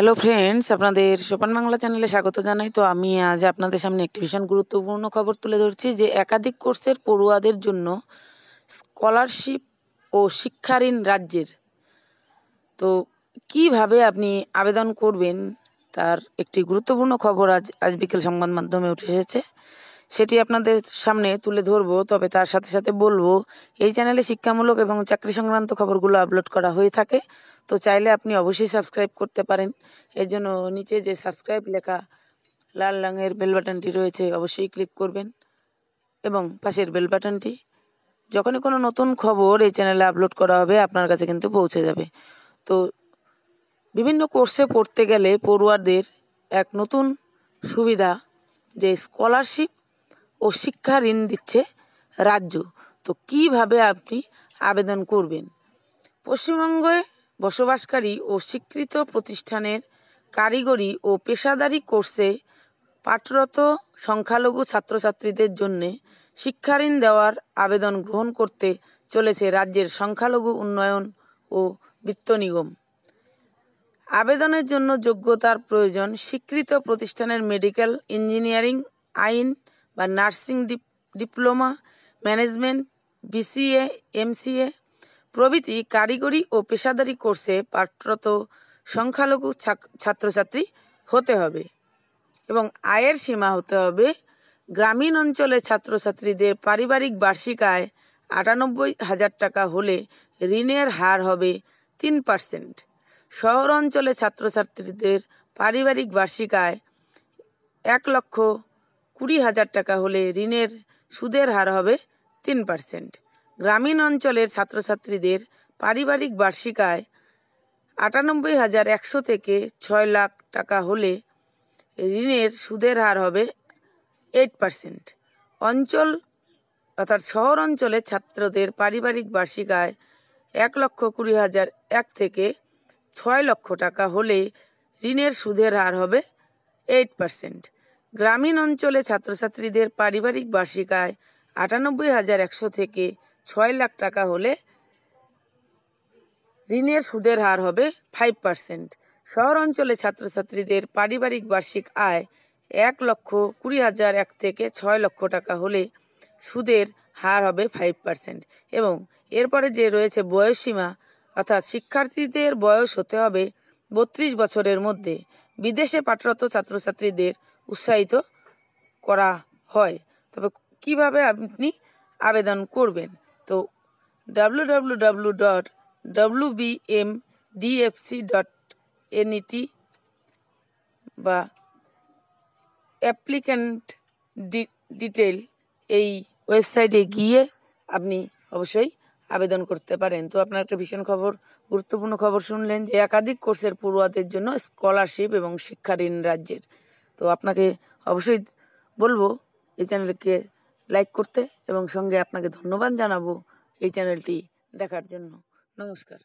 hello friends আপনাদের সোপান বাংলা চ্যানেলে স্বাগত জানাই তো আমি আজ আপনাদের সামনে একটি ভীষণ গুরুত্বপূর্ণ খবর তুলে ধরছি যে একাধিক কোর্সের পড়ুয়াদের জন্য স্কলারশিপ ও ঋণ রাজ্যের তো কিভাবে আপনি আবেদন করবেন তার একটি গুরুত্বপূর্ণ খবর আজ আজ বিকেল সংবাদ মাধ্যমে উঠে এসেছে সেটি আপনাদের সামনে তুলে ধরবো তবে তার সাথে সাথে বলবো এই চ্যানেলে শিক্ষামূলক এবং চাকরি সংক্রান্ত খবরগুলো আপলোড করা হয়ে থাকে তো চাইলে আপনি অবশ্যই সাবস্ক্রাইব করতে পারেন এর জন্য নিচে যে সাবস্ক্রাইব লেখা লাল রঙের বেল বাটনটি রয়েছে অবশ্যই ক্লিক করবেন এবং পাশের বেল বাটনটি যখনই কোনো নতুন খবর এই চ্যানেলে আপলোড করা হবে আপনার কাছে কিন্তু পৌঁছে যাবে তো বিভিন্ন কোর্সে পড়তে গেলে পড়ুয়াদের এক নতুন সুবিধা যে স্কলারশিপ ও শিক্ষা ঋণ দিচ্ছে রাজ্য তো কীভাবে আপনি আবেদন করবেন পশ্চিমবঙ্গে বসবাসকারী ও স্বীকৃত প্রতিষ্ঠানের কারিগরি ও পেশাদারি কোর্সে পাঠরত সংখ্যালঘু ছাত্রছাত্রীদের জন্য ঋণ দেওয়ার আবেদন গ্রহণ করতে চলেছে রাজ্যের সংখ্যালঘু উন্নয়ন ও বিত্ত নিগম আবেদনের জন্য যোগ্যতার প্রয়োজন স্বীকৃত প্রতিষ্ঠানের মেডিকেল ইঞ্জিনিয়ারিং আইন বা nursing diploma management BCA MCA প্রভৃতি কারিগরি ও পেশাদারি কোর্সে পাঠরত সংখ্যালঘু ছাত্রছাত্রী হতে হবে এবং আয়ের সীমা হতে হবে গ্রামীণ অঞ্চলে ছাত্রছাত্রীদের পারিবারিক বার্ষিক আয় আটানব্বই হাজার টাকা হলে ঋণের হার হবে তিন পার্সেন্ট শহর অঞ্চলে ছাত্রছাত্রীদের পারিবারিক বার্ষিক আয় এক লক্ষ কুড়ি হাজার টাকা হলে ঋণের সুদের হার হবে তিন পার্সেন্ট গ্রামীণ অঞ্চলের ছাত্রছাত্রীদের পারিবারিক বার্ষিক আয় আটানব্বই হাজার একশো থেকে ছয় লাখ টাকা হলে ঋণের সুদের হার হবে এইট পার্সেন্ট অঞ্চল অর্থাৎ শহর অঞ্চলের ছাত্রদের পারিবারিক বার্ষিক আয় এক লক্ষ কুড়ি হাজার এক থেকে ছয় লক্ষ টাকা হলে ঋণের সুদের হার হবে এইট পার্সেন্ট গ্রামীণ অঞ্চলে ছাত্রছাত্রীদের পারিবারিক বার্ষিক আয় আটানব্বই হাজার একশো থেকে ছয় লাখ টাকা হলে ঋণের সুদের হার হবে ফাইভ পার্সেন্ট শহর অঞ্চলে ছাত্রছাত্রীদের পারিবারিক বার্ষিক আয় এক লক্ষ কুড়ি হাজার এক থেকে ছয় লক্ষ টাকা হলে সুদের হার হবে ফাইভ পার্সেন্ট এবং এরপরে যে রয়েছে বয়সসীমা অর্থাৎ শিক্ষার্থীদের বয়স হতে হবে বত্রিশ বছরের মধ্যে বিদেশে পাঠরত ছাত্রছাত্রীদের উৎসাহিত করা হয় তবে কিভাবে আপনি আবেদন করবেন তো W W W dot B M dot বা অ্যাপ্লিক্যান্ট ডিটেল এই ওয়েবসাইটে গিয়ে আপনি অবশ্যই আবেদন করতে পারেন তো আপনার একটা ভীষণ খবর গুরুত্বপূর্ণ খবর শুনলেন যে একাধিক কোর্সের পড়ুয়াদের জন্য স্কলারশিপ এবং শিক্ষা ঋণ রাজ্যের তো আপনাকে অবশ্যই বলবো এই চ্যানেলকে লাইক করতে এবং সঙ্গে আপনাকে ধন্যবাদ জানাবো এই চ্যানেলটি দেখার জন্য নমস্কার